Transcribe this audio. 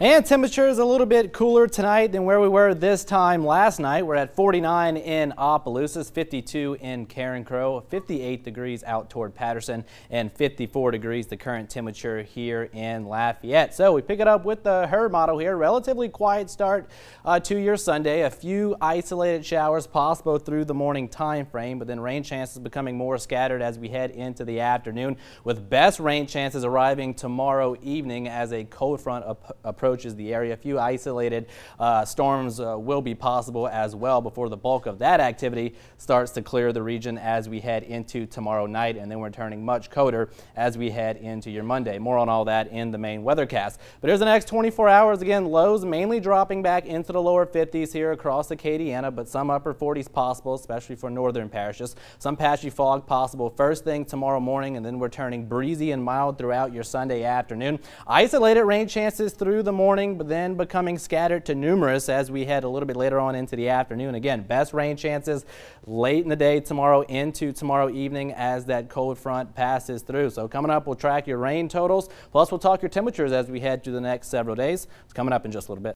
And temperature is a little bit cooler tonight than where we were this time last night. We're at 49 in Opelousas, 52 in Karen Crow, 58 degrees out toward Patterson, and 54 degrees the current temperature here in Lafayette. So we pick it up with the her model here. Relatively quiet start uh, to your Sunday. A few isolated showers possible through the morning time frame, but then rain chances becoming more scattered as we head into the afternoon, with best rain chances arriving tomorrow evening as a cold front approaches approaches the area. A few isolated uh, storms uh, will be possible as well before the bulk of that activity starts to clear the region as we head into tomorrow night. And then we're turning much colder as we head into your Monday. More on all that in the main weathercast. But here's the next 24 hours. Again, lows mainly dropping back into the lower 50s here across Acadiana, but some upper 40s possible, especially for northern parishes. Some patchy fog possible first thing tomorrow morning, and then we're turning breezy and mild throughout your Sunday afternoon. Isolated rain chances through the morning, but then becoming scattered to numerous as we head a little bit later on into the afternoon. Again, best rain chances late in the day tomorrow into tomorrow evening as that cold front passes through. So coming up, we'll track your rain totals. Plus, we'll talk your temperatures as we head through the next several days. It's coming up in just a little bit.